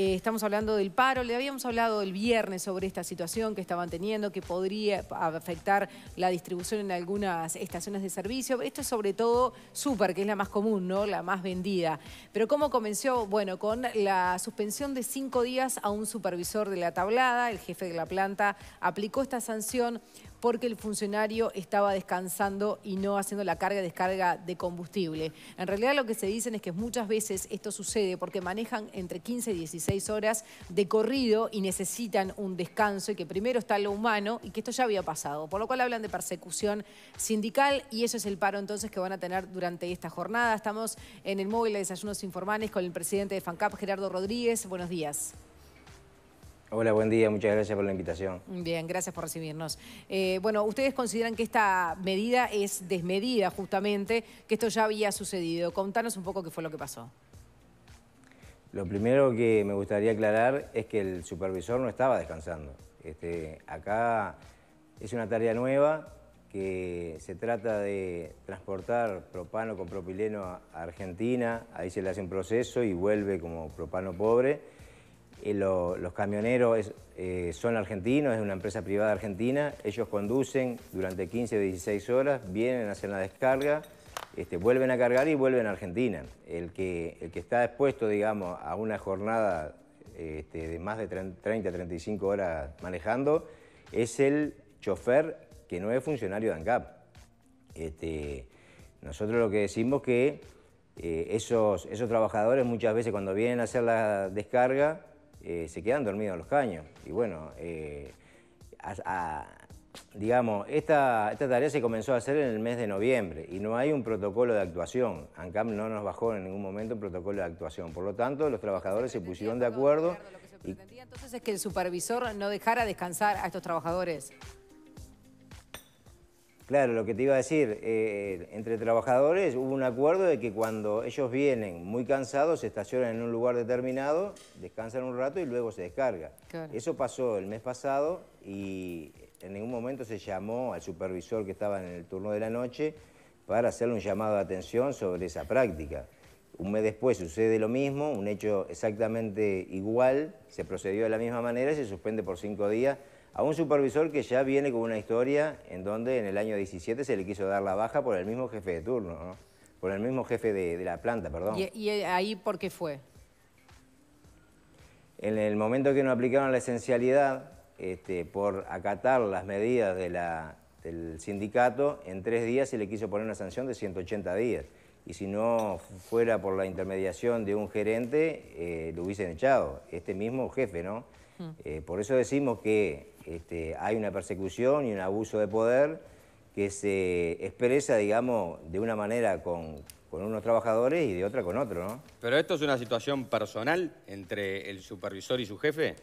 Eh, estamos hablando del paro, le habíamos hablado el viernes sobre esta situación que estaban teniendo, que podría afectar la distribución en algunas estaciones de servicio. Esto es sobre todo Super, que es la más común, ¿no? La más vendida. Pero ¿cómo comenzó? Bueno, con la suspensión de cinco días a un supervisor de la tablada, el jefe de la planta aplicó esta sanción porque el funcionario estaba descansando y no haciendo la carga y descarga de combustible. En realidad lo que se dicen es que muchas veces esto sucede porque manejan entre 15 y 16 horas de corrido y necesitan un descanso y que primero está lo humano y que esto ya había pasado, por lo cual hablan de persecución sindical y eso es el paro entonces que van a tener durante esta jornada. Estamos en el móvil de desayunos informales con el presidente de FANCAP, Gerardo Rodríguez. Buenos días. Hola, buen día. Muchas gracias por la invitación. Bien, gracias por recibirnos. Eh, bueno, ¿ustedes consideran que esta medida es desmedida justamente, que esto ya había sucedido? Contanos un poco qué fue lo que pasó. Lo primero que me gustaría aclarar es que el supervisor no estaba descansando. Este, acá es una tarea nueva que se trata de transportar propano con propileno a Argentina, ahí se le hace un proceso y vuelve como propano pobre eh, los camioneros eh, son argentinos, es una empresa privada argentina, ellos conducen durante 15 o 16 horas, vienen, a hacer la descarga, este, vuelven a cargar y vuelven a Argentina. El que, el que está expuesto, digamos, a una jornada este, de más de 30 35 horas manejando es el chofer que no es funcionario de ANCAP. Este, nosotros lo que decimos que eh, esos trabajadores muchas veces cuando vienen a hacer la descarga, eh, se quedan dormidos los caños. Y bueno, eh, digamos, esta, tarea se comenzó a hacer en el mes de noviembre y no hay un protocolo de actuación. ANCAM no nos bajó en ningún momento un protocolo de actuación. Por lo tanto, los trabajadores se, pusieron de acuerdo. lo que se pretendía entonces es que el supervisor no dejara descansar a estos trabajadores. Claro, lo que te iba a decir, eh, entre trabajadores hubo un acuerdo de que cuando ellos vienen muy cansados, se estacionan en un lugar determinado, descansan un rato y luego se descarga. Eso pasó el mes pasado y en ningún momento se llamó al supervisor que estaba en el turno de la noche para hacerle un llamado de atención sobre esa práctica. Un mes después sucede lo mismo, un hecho exactamente igual, se procedió de la misma manera y se suspende por cinco días a un supervisor que ya viene con una historia en donde en el año 17 se le quiso dar la baja por el mismo jefe de turno, por el mismo jefe de, la planta, perdón. ¿Y, ahí por qué fue? En el momento que no aplicaron la esencialidad, este, por acatar las medidas de del sindicato, en tres días se le quiso poner una sanción de 180 días y si no fuera por la intermediación de un gerente, eh, lo hubiesen echado, este mismo jefe, ¿no? Mm. Eh, por eso decimos que este, hay una persecución y un abuso de poder que se expresa, digamos, de una manera con, unos trabajadores y de otra con otro, ¿no? ¿Pero esto es una situación personal entre el supervisor y su jefe?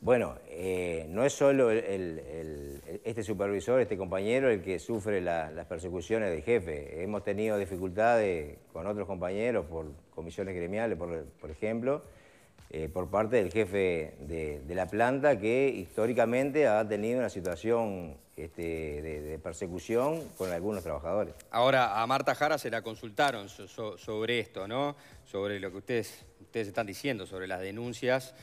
Bueno, eh, no es solo el este supervisor, este compañero, el que sufre las persecuciones del jefe. Hemos tenido dificultades con otros compañeros por comisiones gremiales, por, ejemplo, eh, por parte del jefe de, la planta que históricamente ha tenido una situación este, de, persecución con algunos trabajadores. Ahora, a Marta Jara se la consultaron sobre esto, ¿no? Sobre lo que ustedes, ustedes están diciendo, sobre las denuncias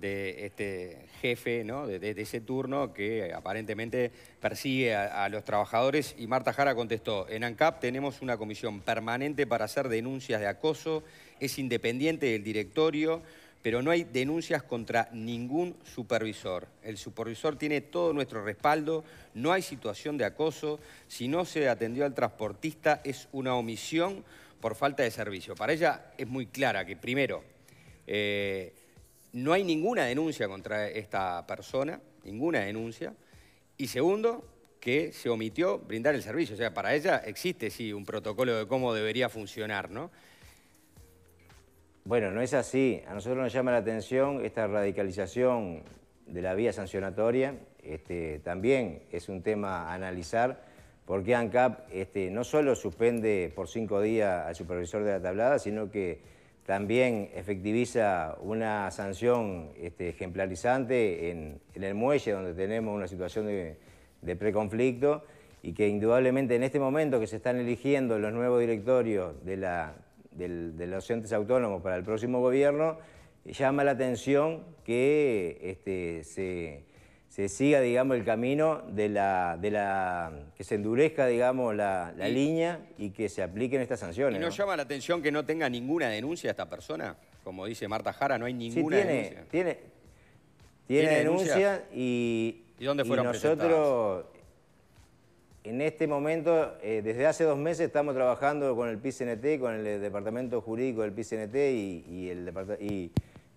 de este jefe, ¿no? de, ese turno que aparentemente persigue a, los trabajadores. Y Marta Jara contestó, en ANCAP tenemos una comisión permanente para hacer denuncias de acoso, es independiente del directorio, pero no hay denuncias contra ningún supervisor. El supervisor tiene todo nuestro respaldo, no hay situación de acoso, si no se atendió al transportista es una omisión por falta de servicio. Para ella es muy clara que primero... Eh, no hay ninguna denuncia contra esta persona, ninguna denuncia. Y segundo, que se omitió brindar el servicio. O sea, para ella existe sí un protocolo de cómo debería funcionar, ¿no? Bueno, no es así. A nosotros nos llama la atención esta radicalización de la vía sancionatoria. Este, también es un tema a analizar porque ANCAP este, no solo suspende por cinco días al supervisor de la tablada, sino que también efectiviza una sanción este, ejemplarizante en, el muelle, donde tenemos una situación de, preconflicto y que indudablemente en este momento que se están eligiendo los nuevos directorios de, los entes autónomos para el próximo gobierno, llama la atención que este, se se siga, digamos, el camino de la, de la que se endurezca, digamos, la, línea y que se apliquen estas sanciones. ¿Y no, llama la atención que no tenga ninguna denuncia esta persona? Como dice Marta Jara, no hay ninguna tiene, denuncia. Tiene, tiene, denuncia, y, ¿Y, dónde fueron nosotros en este momento, eh, desde hace dos meses, estamos trabajando con el PCNT, con el Departamento Jurídico del PCNT y, y el,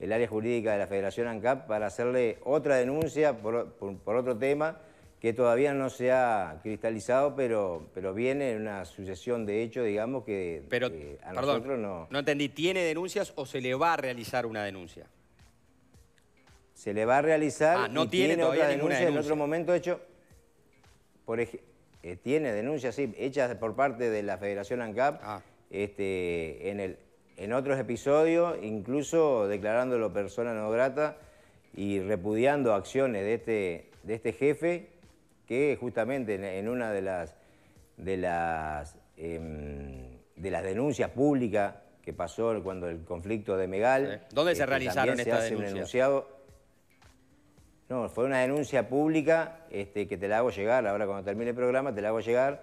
el área jurídica de la Federación ANCAP para hacerle otra denuncia por, otro tema que todavía no se ha cristalizado, pero, pero viene en una sucesión de hechos, digamos, que a nosotros no... No entendí, ¿tiene denuncias o se le va a realizar una denuncia? Se le va a realizar ah, no tiene, denuncia, en otro momento hecho, por eh, tiene denuncias, sí, hechas por parte de la Federación ANCAP ah. este, en el en otros episodios, incluso declarándolo persona no grata y repudiando acciones de este, de este jefe que justamente en una de las, de las, em, de las denuncias públicas que pasó cuando el conflicto de Megal... ¿Dónde se este, realizaron estas denuncias? No, fue una denuncia pública este, que te la hago llegar, ahora cuando termine el programa te la hago llegar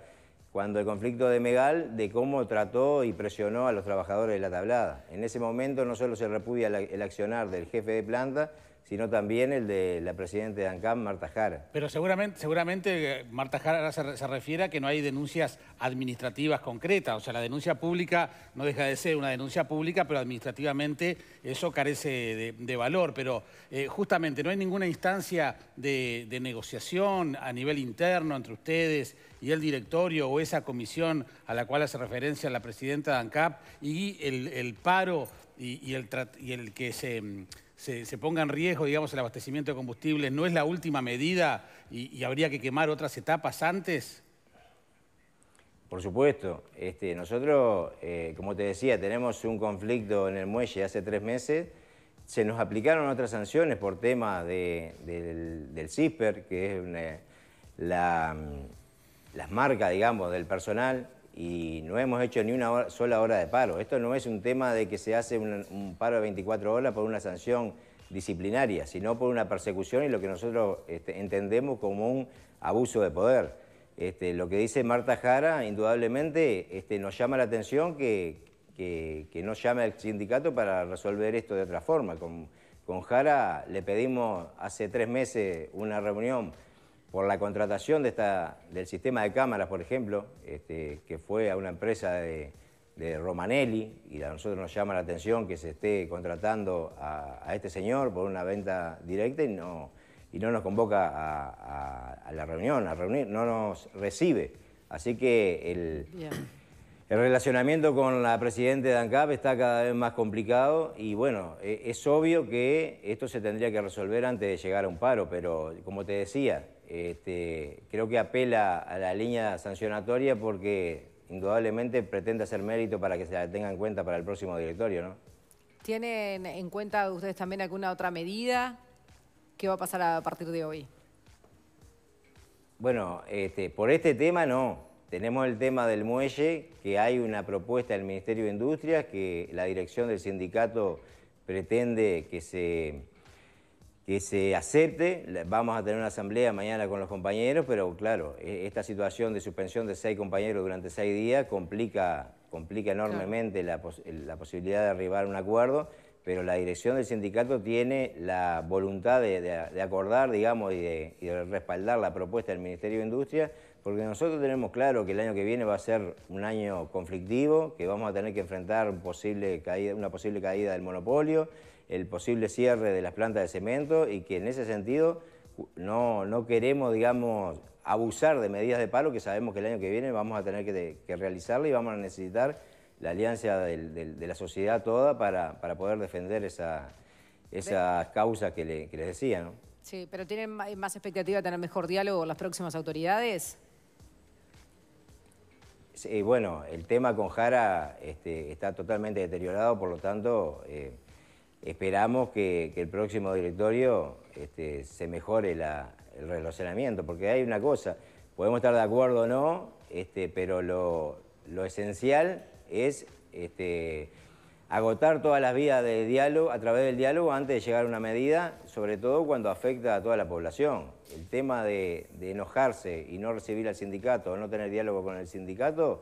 cuando el conflicto de Megal, de cómo trató y presionó a los trabajadores de la tablada. En ese momento no solo se repudia el accionar del jefe de planta, sino también el de la presidenta de ANCAP, Marta Jara. Pero seguramente, eh, Marta Jara se, se, refiere a que no hay denuncias administrativas concretas, o sea, la denuncia pública no deja de ser una denuncia pública, pero administrativamente eso carece de, valor. Pero eh, justamente no hay ninguna instancia de, negociación a nivel interno entre ustedes y el directorio o esa comisión a la cual hace referencia la presidenta de ANCAP y el paro y, el, que mm, se, se, ponga en riesgo, digamos, el abastecimiento de combustibles, no es la última medida y, habría que quemar otras etapas antes? Por supuesto. Este, nosotros, eh, como te decía, tenemos un conflicto en el muelle hace tres meses. Se nos aplicaron otras sanciones por tema del, CISPER, que es eh, la, mm, las marcas, digamos, del personal y no hemos hecho ni una sola hora de paro. Esto no es un tema de que se hace un, paro de 24 horas por una sanción disciplinaria, sino por una persecución y lo que nosotros este, entendemos como un abuso de poder. Este, lo que dice Marta Jara, indudablemente, este, nos llama la atención que, no llame al sindicato para resolver esto de otra forma. con Jara le pedimos hace tres meses una reunión por la contratación de esta, del sistema de cámaras, por ejemplo, este, que fue a una empresa de, Romanelli, y a nosotros nos llama la atención que se esté contratando a, este señor por una venta directa y no, y no nos convoca a, la reunión, a reunir, no nos recibe. Así que el, relacionamiento con la presidenta de ANCAP está cada vez más complicado y bueno, e, es obvio que esto se tendría que resolver antes de llegar a un paro, pero como te decía, este, creo que apela a la línea sancionatoria porque indudablemente pretende hacer mérito para que se la tenga en cuenta para el próximo directorio, ¿no? ¿Tienen en cuenta ustedes también alguna otra medida? ¿Qué va a pasar a partir de hoy? Bueno, este, por este tema no. Tenemos el tema del muelle, que hay una propuesta del Ministerio de Industria que la dirección del sindicato pretende que se que se acepte. Vamos a tener una asamblea mañana con los compañeros, pero claro, e, esta situación de suspensión de seis compañeros durante seis días complica, complica enormemente la, posibilidad de arribar a un acuerdo, pero la dirección del sindicato tiene la voluntad de, acordar, digamos, y de, respaldar la propuesta del Ministerio de Industria, porque nosotros tenemos claro que el año que viene va a ser un año conflictivo, que vamos a tener que enfrentar una posible caída del monopolio, el posible cierre de las plantas de cemento y que en ese sentido no, no queremos, digamos, abusar de medidas de palo que sabemos que el año que viene vamos a tener que, que realizarla y vamos a necesitar la alianza de la sociedad toda para, para poder defender esa, esas causa que, les decía. Sí, pero ¿tienen más expectativa de tener mejor diálogo con las próximas autoridades? Sí, bueno, el tema con Jara este, está totalmente deteriorado, por lo tanto... Eh, esperamos que, el próximo directorio este, se mejore el relacionamiento, porque hay una cosa, podemos estar de acuerdo o no, este, pero lo, esencial es este, agotar todas las vías de diálogo a través del diálogo antes de llegar a una medida, sobre todo cuando afecta a toda la población. El tema de, de enojarse y no recibir al sindicato o no tener diálogo con el sindicato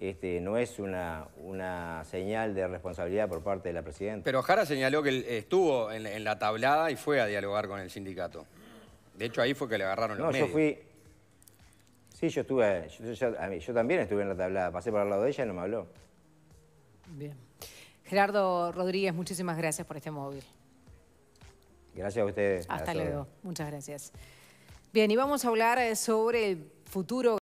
este, no es una, una señal de responsabilidad por parte de la presidenta. Pero Jara señaló que estuvo en, la tablada y fue a dialogar con el sindicato. De hecho, ahí fue que le agarraron los no, yo fui... Sí, yo estuve... Yo, también estuve en la tablada. Pasé por el lado de ella y no me habló. Bien. Gerardo Rodríguez, muchísimas gracias por este móvil. Gracias a ustedes. Hasta luego. Muchas gracias. Bien, y vamos a hablar eh, sobre el futuro...